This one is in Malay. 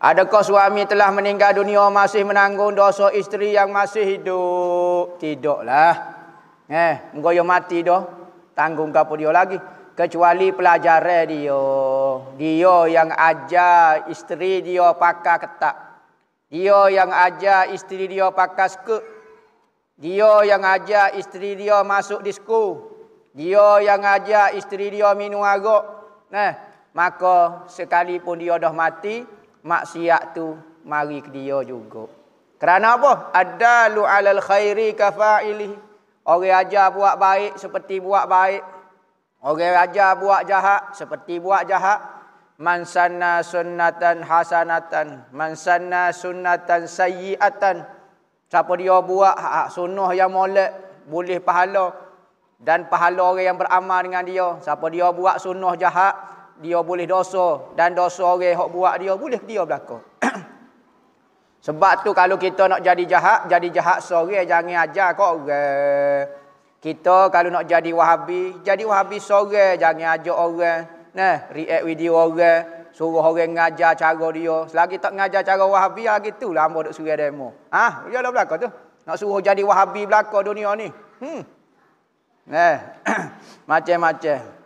Adakah suami telah meninggal dunia masih menanggung dosa isteri yang masih hidup? Tidaklah. Eh, menggoyo mati dah. Tanggung kapo dia lagi. Kecuali pelajari dia. Dia yang ajar isteri dia pakai ketak. Dia yang ajar isteri dia pakai skirt. Dia yang ajar isteri dia masuk disko. Dia yang ajar isteri dia minum arak. Nah, maka sekalipun dia dah mati, maksiat tu mari ke dia juga. Kerana apa? Ada Adalu alal khairi kafaili. Orang ajar buat baik seperti buat baik. Orang ajar buat jahat seperti buat jahat. Man sanna sunnatan hasanatan. Man sanna sunnatan sayyiatan. Siapa dia buat hak sunnah yang molek boleh pahala. Dan pahala orang yang beramal dengan dia. Siapa dia buat sunnah jahat dia boleh dosa dan dosa orang hok buat dia boleh dia berlaku. Sebab tu kalau kita nak jadi jahat, jadi jahat seorang jangan ajar kau orang. Kita kalau nak jadi wahabi, jadi wahabi seorang jangan ajar orang. Nah, react video orang, suruh orang ngajar cara dia. Selagi tak ngajar cara wahabi, lagi ah, tu lah ambo duk suruh demo. Ah, ha? dia belaka tu. Nak suruh jadi wahabi belaka dunia ni. Hmm. Nah. Macam-macam.